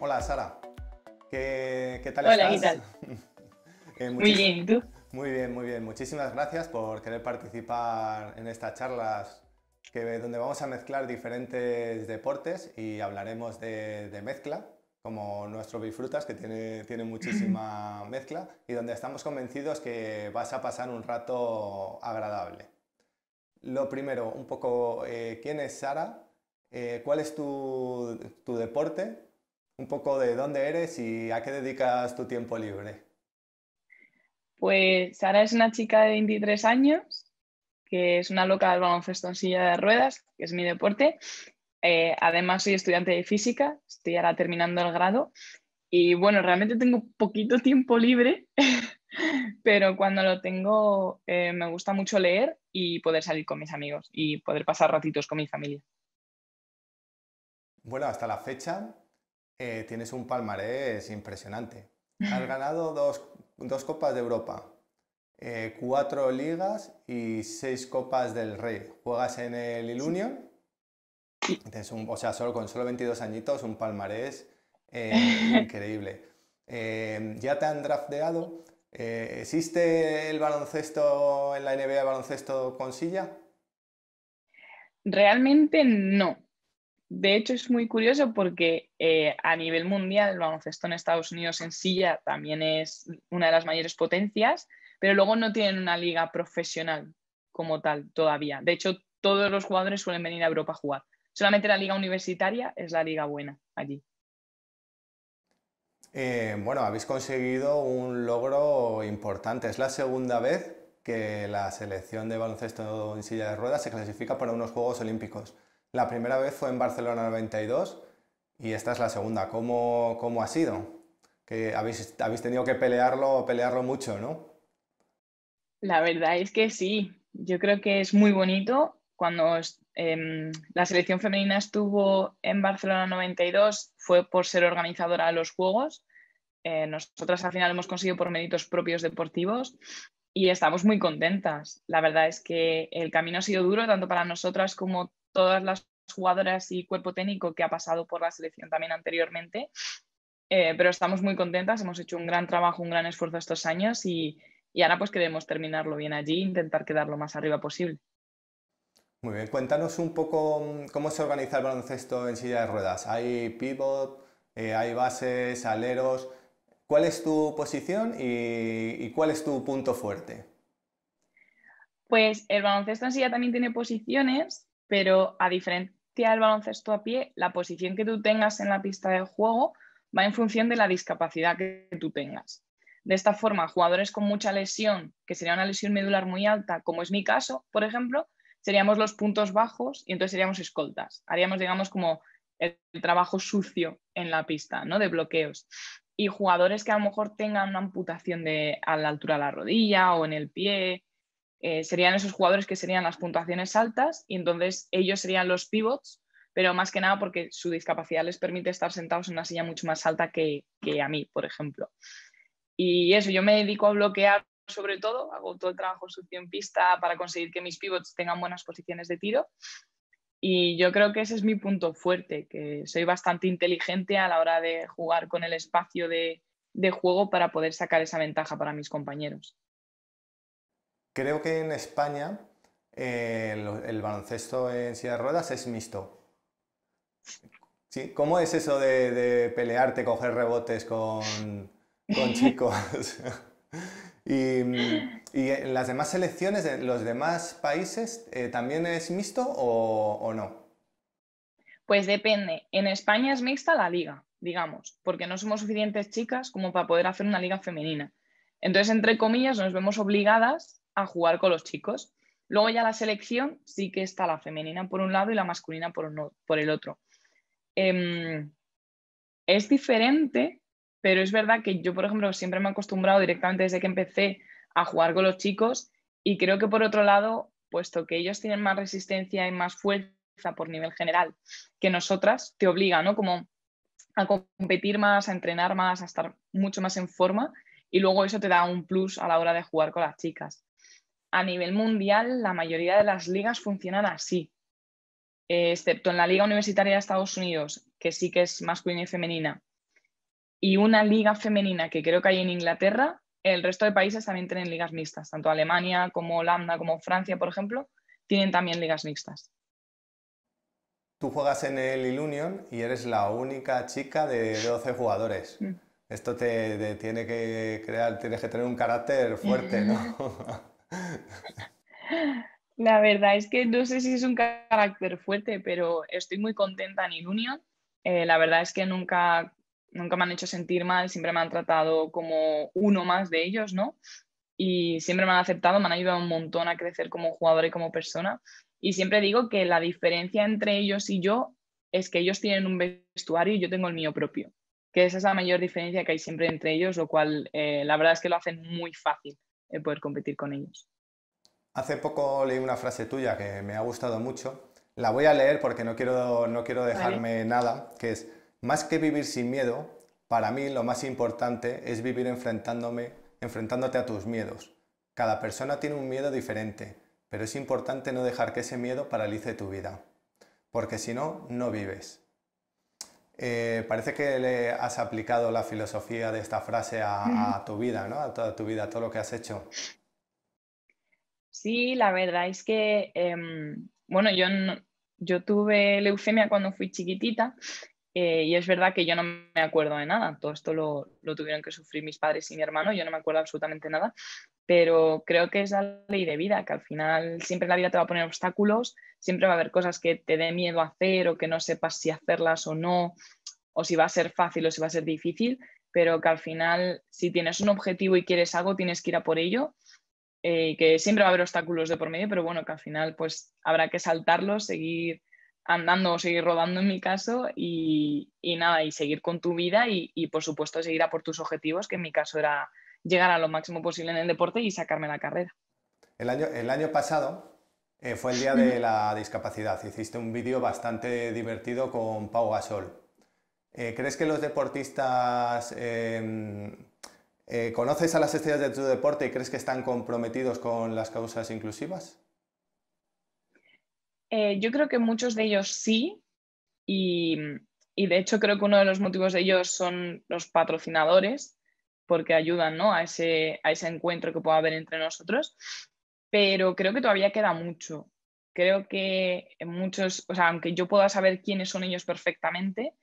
Hola Sara, ¿qué, tal estás? tal? Eh, muy bien, ¿y tú? Muy bien, muy bien. Muchísimas gracias por querer participar en estas charlas donde vamos a mezclar diferentes deportes y hablaremos de mezcla como nuestro Bifrutas, que tiene, muchísima mezcla y donde estamos convencidos que vas a pasar un rato agradable. Lo primero, un poco, eh, ¿quién es Sara? Eh, ¿Cuál es tu, tu deporte? Un poco de dónde eres y a qué dedicas tu tiempo libre. Pues Sara es una chica de 23 años, que es una loca del baloncesto en silla de ruedas, que es mi deporte, eh, además, soy estudiante de física, estoy ahora terminando el grado y bueno, realmente tengo poquito tiempo libre, pero cuando lo tengo eh, me gusta mucho leer y poder salir con mis amigos y poder pasar ratitos con mi familia. Bueno, hasta la fecha eh, tienes un palmarés impresionante. Has ganado dos, dos, Copas de Europa, cuatro ligas y seis Copas del Rey. Juegas en el Ilunion o sea, solo, con solo 22 añitos, un palmarés eh, increíble. Eh, ya te han drafteado. Eh, ¿Existe el baloncesto en la NBA, el baloncesto con silla? Realmente no. De hecho, es muy curioso porque a nivel mundial el baloncesto en Estados Unidos en silla también es una de las mayores potencias, pero luego no tienen una liga profesional como tal todavía. De hecho, todos los jugadores suelen venir a Europa a jugar. Solamente la liga universitaria es la liga buena allí. Eh, bueno, habéis conseguido un logro importante. Es la segunda vez que la selección de baloncesto en silla de ruedas se clasifica para unos Juegos Olímpicos. La primera vez fue en Barcelona 92 y esta es la segunda. ¿Cómo, ha sido? habéis, tenido que pelearlo, pelearlo mucho, ¿no? La verdad es que sí. Yo creo que es muy bonito cuando Em, la selección femenina estuvo en Barcelona 92, fue por ser organizadora de los Juegos. Eh, nosotras al final hemos conseguido por méritos propios deportivos y estamos muy contentas. La verdad es que el camino ha sido duro tanto para nosotras como todas las jugadoras y cuerpo técnico que ha pasado por la selección también anteriormente. Eh, pero estamos muy contentas, hemos hecho un gran trabajo, un gran esfuerzo estos años y, y ahora pues queremos terminarlo bien allí, intentar quedar lo más arriba posible. Muy bien, cuéntanos un poco mm, cómo se organiza el baloncesto en silla de ruedas. Hay pivot, eh, hay bases, aleros. ¿Cuál es tu posición y, y, cuál es tu punto fuerte? Pues el baloncesto en silla también tiene posiciones, pero a diferencia del baloncesto a pie, la posición que tú tengas en la pista de juego va en función de la discapacidad que tú tengas. De esta forma, jugadores con mucha lesión, que sería una lesión medular muy alta, como es mi caso, por ejemplo, seríamos los puntos bajos y entonces seríamos escoltas. Haríamos, digamos, como el, trabajo sucio en la pista, ¿no? De bloqueos. Y jugadores que a lo mejor tengan una amputación de, a la altura de la rodilla o en el pie, eh, serían esos jugadores que serían las puntuaciones altas y entonces ellos serían los pivots, pero más que nada porque su discapacidad les permite estar sentados en una silla mucho más alta que, que a mí, por ejemplo. Y eso, yo me dedico a bloquear sobre todo, hago todo el trabajo sucio en pista para conseguir que mis pivots tengan buenas posiciones de tiro. Y yo creo que ese es mi punto fuerte, que soy bastante inteligente a la hora de jugar con el espacio de, juego para poder sacar esa ventaja para mis compañeros. Creo que en España eh, el, baloncesto en silla de ruedas es mixto. ¿Sí? ¿Cómo es eso de, pelearte, coger rebotes con, con chicos? Mm, y, en las demás selecciones, de los demás países, eh, ¿también es mixto o, no? Pues depende. En España es mixta la liga, digamos, porque no somos suficientes chicas como para poder hacer una liga femenina. Entonces, entre comillas, nos vemos obligadas a jugar con los chicos. Luego ya la selección sí que está la femenina por un lado y la masculina por, el otro. Em, es diferente pero es verdad que yo, por ejemplo, siempre me he acostumbrado directamente desde que empecé a jugar con los chicos y creo que por otro lado, puesto que ellos tienen más resistencia y más fuerza por nivel general que nosotras, te obliga, Como a competir más, a entrenar más, a estar mucho más en forma y luego eso te da un plus a la hora de jugar con las chicas. A nivel mundial, la mayoría de las ligas funcionan así, excepto en la Liga Universitaria de Estados Unidos, que sí que es masculina y femenina, y una liga femenina que creo que hay en Inglaterra, el resto de países también tienen ligas mixtas, tanto Alemania como Holanda como Francia, por ejemplo, tienen también ligas mixtas. Tú juegas en el Illunion y eres la única chica de 12 jugadores. Mm. Esto te, tiene que crear, tienes que tener un carácter fuerte, ¿no? La verdad es que no sé si es un carácter fuerte, pero estoy muy contenta en Illunion. Eh, la verdad es que nunca nunca me han hecho sentir mal, siempre me han tratado como uno más de ellos, ¿no? Y siempre me han aceptado, me han ayudado un montón a crecer como jugador y como persona. Y siempre digo que la diferencia entre ellos y yo es que ellos tienen un vestuario y yo tengo el mío propio, que esa es la mayor diferencia que hay siempre entre ellos, lo cual eh, la verdad es que lo hacen muy fácil eh, poder competir con ellos. Hace poco leí una frase tuya que me ha gustado mucho. La voy a leer porque no quiero, no quiero dejarme nada, que es, más que vivir sin miedo, para mí lo más importante es vivir enfrentándome, enfrentándote a tus miedos. Cada persona tiene un miedo diferente, pero es importante no dejar que ese miedo paralice tu vida, porque si no, no vives. Eh, parece que le has aplicado la filosofía de esta frase a, tu vida, ¿no? A toda tu vida, a todo lo que has hecho. Sí, la verdad es que, em, bueno, yo, yo tuve leucemia cuando fui chiquitita eh, y es verdad que yo no me acuerdo de nada, todo esto lo, tuvieron que sufrir mis padres y mi hermano, yo no me acuerdo absolutamente nada, pero creo que es la ley de vida, que al final siempre la vida te va a poner obstáculos, siempre va a haber cosas que te dé miedo hacer o que no sepas si hacerlas o no, o si va a ser fácil o si va a ser difícil, pero que al final si tienes un objetivo y quieres algo, tienes que ir a por ello, eh, que siempre va a haber obstáculos de por medio, pero bueno, que al final pues habrá que saltarlos, seguir andando o seguir rodando en mi caso y, nada, y seguir con tu vida y, por supuesto seguir a por tus objetivos, que en mi caso era llegar a lo máximo posible en el deporte y sacarme la carrera. El año, pasado eh, fue el día de la discapacidad. Hiciste un vídeo bastante divertido con Pau Gasol. Eh, ¿Crees que los deportistas... Em, eh, ¿Conoces a las estrellas de tu deporte y crees que están comprometidos con las causas inclusivas? Eh, yo creo que muchos de ellos sí, y, de hecho creo que uno de los motivos de ellos son los patrocinadores, porque ayudan a, ese, encuentro que pueda haber entre nosotros, pero creo que todavía queda mucho. Creo que muchos, o sea, aunque yo pueda saber quiénes son ellos perfectamente,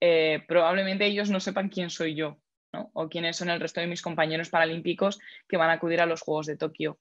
eh, probablemente ellos no sepan quién soy yo, o quiénes son el resto de mis compañeros paralímpicos que van a acudir a los Juegos de Tokio.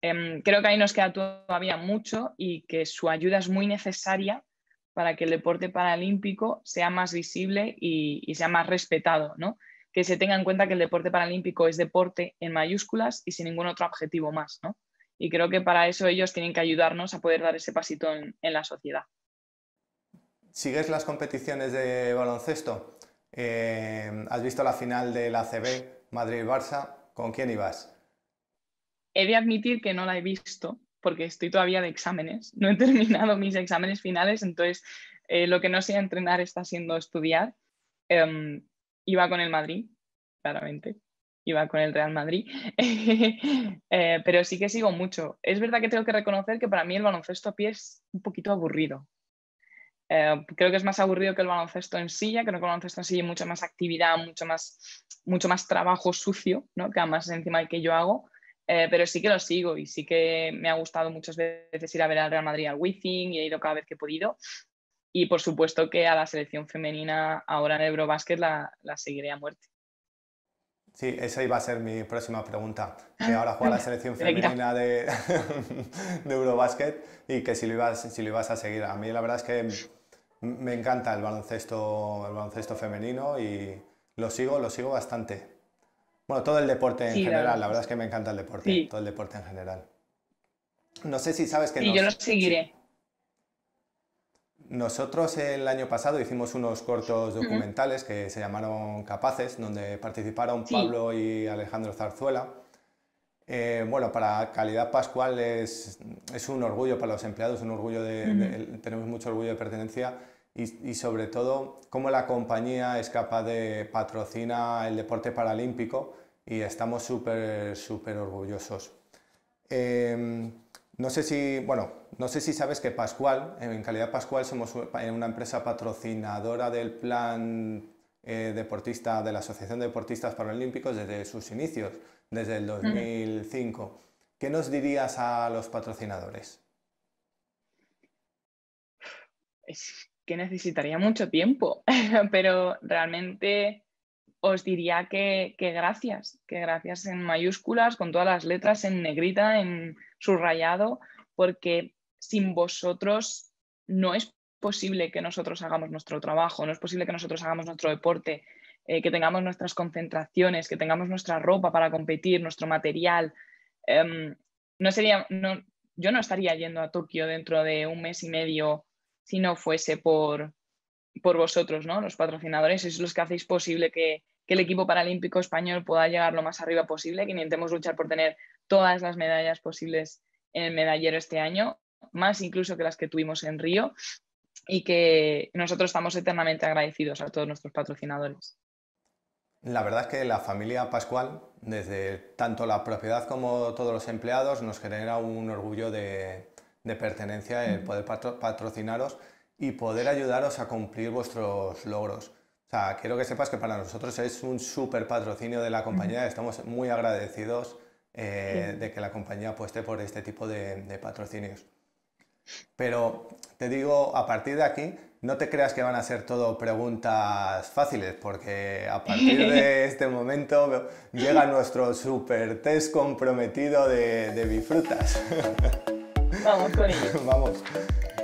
Em, creo que ahí nos queda todavía mucho y que su ayuda es muy necesaria para que el deporte paralímpico sea más visible y, sea más respetado, ¿no? que se tenga en cuenta que el deporte paralímpico es deporte en mayúsculas y sin ningún otro objetivo más. ¿no? Y creo que para eso ellos tienen que ayudarnos a poder dar ese pasito en, la sociedad. ¿Sigues las competiciones de baloncesto? Eh, ¿Has visto la final de la CB Madrid-Barça? ¿Con quién ibas? He de admitir que no la he visto porque estoy todavía de exámenes, no he terminado mis exámenes finales, entonces eh, lo que no sé entrenar está siendo estudiar. Em, iba con el Madrid, claramente, iba con el Real Madrid, eh, pero sí que sigo mucho. Es verdad que tengo que reconocer que para mí el baloncesto a pie es un poquito aburrido. Eh, creo que es más aburrido que el baloncesto en silla, creo que el baloncesto en silla es mucha más actividad, mucho más, mucho más trabajo sucio, ¿no? que además encima del que yo hago. Eh, pero sí que lo sigo y sí que me ha gustado muchas veces ir a ver al Real Madrid al Wi-Fi y he ido cada vez que he podido. Y por supuesto que a la selección femenina ahora en Eurobásquet la, la seguiré a muerte. Sí, esa iba a ser mi próxima pregunta. Que ahora juega la selección femenina de, de y que si lo, ibas, si lo a seguir. A mí la verdad es que me encanta el baloncesto, el baloncesto femenino y lo sigo, lo sigo bastante. Bueno, todo el deporte en general, la verdad. es que me encanta el deporte, todo el deporte en general. No sé si sabes que... Y yo lo seguiré. Nosotros el año pasado hicimos unos cortos documentales que se llamaron Capaces, donde participaron Pablo y Alejandro Zarzuela. Eh, bueno, para Calidad Pascual es, un orgullo para los empleados, un orgullo de, tenemos mucho orgullo de pertenencia y, sobre todo cómo la compañía es capaz de patrocina el deporte paralímpico y estamos súper, súper orgullosos. Em, no sé si, bueno, no sé si sabes que Pascual, en calidad Pascual, somos eh, una empresa patrocinadora del plan eh, deportista de la Asociación de Deportistas Paralímpicos desde sus inicios, desde el 2005. ¿Qué nos dirías a los patrocinadores? Es que necesitaría mucho tiempo, pero realmente os diría que, gracias, que gracias en mayúsculas, con todas las letras, en negrita, en subrayado, porque sin vosotros no es posible que nosotros hagamos nuestro trabajo, no es posible que nosotros hagamos nuestro deporte, eh, que tengamos nuestras concentraciones, que tengamos nuestra ropa para competir, nuestro material. Em, no sería, no, yo no estaría yendo a Tokio dentro de un mes y medio si no fuese por, por vosotros, ¿no? Los patrocinadores, es los que hacéis posible que, que el equipo paralímpico español pueda llegar lo más arriba posible, que intentemos luchar por tener todas las medallas posibles en el medallero este año, más incluso que las que tuvimos en Río, y que nosotros estamos eternamente agradecidos a todos nuestros patrocinadores. La verdad es que la familia Pascual, desde tanto la propiedad como todos los empleados, nos genera un orgullo de, de pertenencia, el poder patrocinaros y poder ayudaros a cumplir vuestros logros. O sea, quiero que sepas que para nosotros es un súper patrocinio de la compañía, estamos muy agradecidos eh, de que la compañía apueste por este tipo de, patrocinios. Pero te digo, a partir de aquí, no te creas que van a ser todo preguntas fáciles, porque a partir de este momento llega nuestro super test comprometido de, de bifrutas. Vamos con Vamos.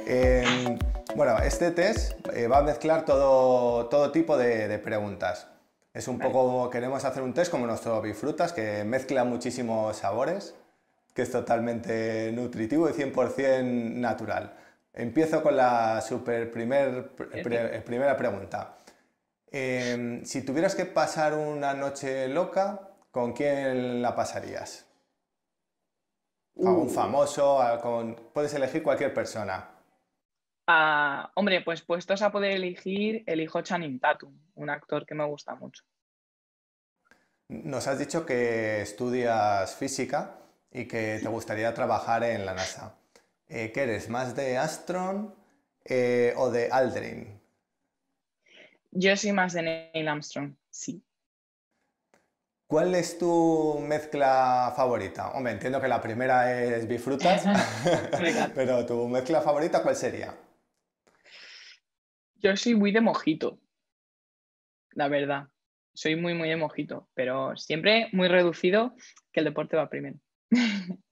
Em, bueno, este test eh, va a mezclar todo, tipo de, preguntas. Es un poco, queremos hacer un test como nuestro bifrutas, que mezcla muchísimos sabores, que es totalmente nutritivo y 100% natural. Empiezo con la super primera pregunta. Em, si tuvieras que pasar una noche loca, ¿con quién la pasarías? a un uh. famoso, puedes elegir cualquier persona. Ah, hombre, pues puestos a poder elegir, elijo Chanin Tatum, un actor que me gusta mucho. Nos has dicho que estudias física y que te gustaría trabajar en la NASA. Eh, ¿Qué eres, más de Astron eh, o de Aldrin? Yo soy más de Neil Armstrong, sí. ¿Cuál es tu mezcla favorita? Hombre, entiendo que la primera es bifrutas, pero tu mezcla favorita, ¿cuál sería? Yo soy muy de mojito, la verdad. Soy muy, muy de mojito, pero siempre muy reducido que el deporte va primero.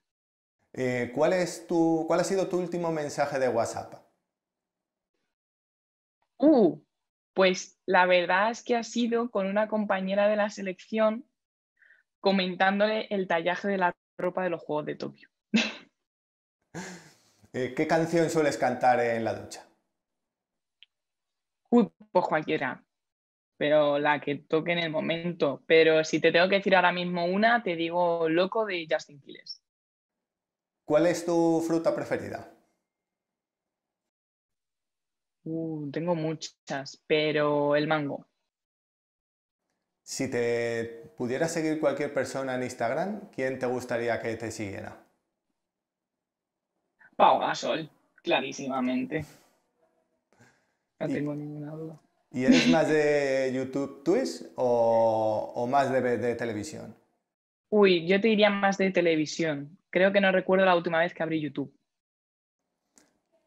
Eh, ¿cuál, es tu, ¿Cuál ha sido tu último mensaje de WhatsApp? Uh, pues la verdad es que ha sido con una compañera de la selección comentándole el tallaje de la ropa de los Juegos de Tokio. Eh, ¿Qué canción sueles cantar en la ducha? pues cualquiera, pero la que toque en el momento. Pero si te tengo que decir ahora mismo una, te digo Loco de Justin Quiles. ¿Cuál es tu fruta preferida? Uh, tengo muchas, pero el mango. Si te pudiera seguir cualquier persona en Instagram, ¿quién te gustaría que te siguiera? Pau Gasol, clarísimamente. No tengo ninguna duda. ¿Y eres más de YouTube Twitch o, más de televisión? Uy, yo te diría más de televisión. Creo que no recuerdo la última vez que abrí YouTube.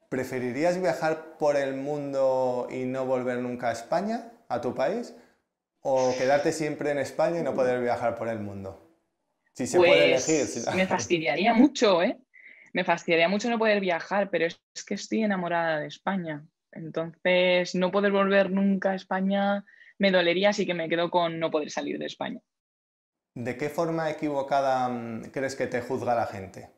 ¿Preferirías viajar por el mundo y no volver nunca a España, a tu país? o quedarte siempre en España y no poder viajar por el mundo? Si se puede pues, elegir. Me fastidiaría mucho, ¿eh? Me fastidiaría mucho no poder viajar, pero es que estoy enamorada de España. Entonces, no poder volver nunca a España me dolería, así que me quedo con no poder salir de España. ¿De qué forma equivocada mm, crees que te juzga la gente?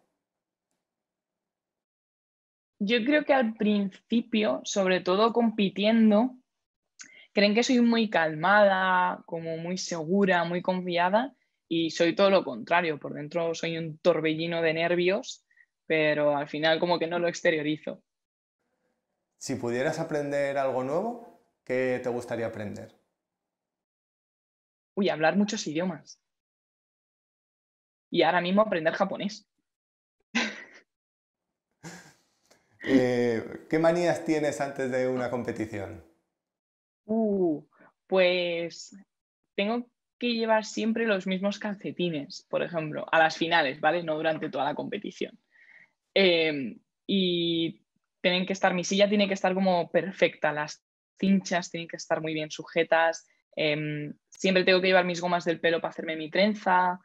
Yo creo que al principio, sobre todo compitiendo, creen que soy muy calmada, como muy segura, muy confiada y soy todo lo contrario, por dentro soy un torbellino de nervios, pero al final como que no lo exteriorizo. Si pudieras aprender algo nuevo, ¿qué te gustaría aprender? Uy, hablar muchos idiomas. Y ahora mismo aprender japonés. Eh, ¿Qué manías tienes antes de una competición? Uh, pues tengo que llevar siempre los mismos calcetines, por ejemplo, a las finales, ¿vale? No durante toda la competición. Em, y tienen que estar, mi silla tiene que estar como perfecta, las cinchas tienen que estar muy bien sujetas. Em, siempre tengo que llevar mis gomas del pelo para hacerme mi trenza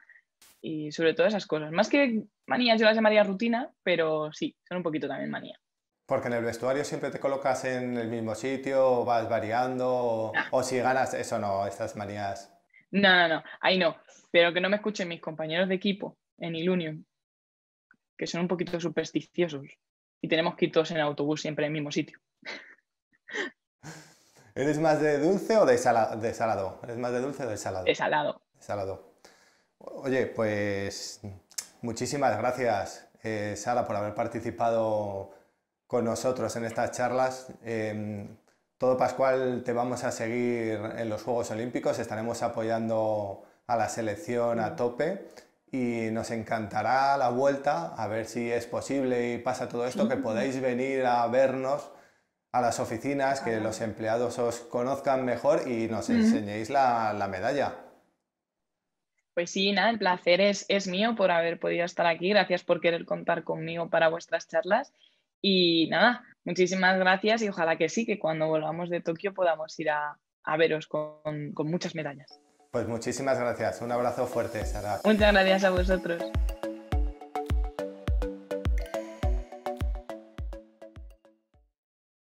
y sobre todo esas cosas. Más que manías, yo las llamaría rutina, pero sí, son un poquito también manía. Porque en el vestuario siempre te colocas en el mismo sitio, vas variando, ah. o, si ganas, eso no, estas manías. No, no, no, ahí no. Pero que no me escuchen mis compañeros de equipo en Ilunion, que son un poquito supersticiosos y tenemos que ir todos en autobús siempre en el mismo sitio. ¿Eres más de dulce o de, salado? ¿Eres más de dulce o de salado? De salado. salado. Oye, pues muchísimas gracias, eh, Sara, por haber participado con nosotros en estas charlas. Em, todo Pascual te vamos a seguir en los Juegos Olímpicos, estaremos apoyando a la selección a mm. tope y nos encantará la vuelta, a ver si es posible y pasa todo esto, que podéis venir a vernos a las oficinas, que los empleados os conozcan mejor y nos enseñéis la, medalla. Pues sí, nada, el placer es, es mío por haber podido estar aquí. Gracias por querer contar conmigo para vuestras charlas y nada, muchísimas gracias y ojalá que sí, que cuando volvamos de Tokio podamos ir a, veros con, con muchas medallas. Pues muchísimas gracias. Un abrazo fuerte, Sara. Muchas gracias a vosotros.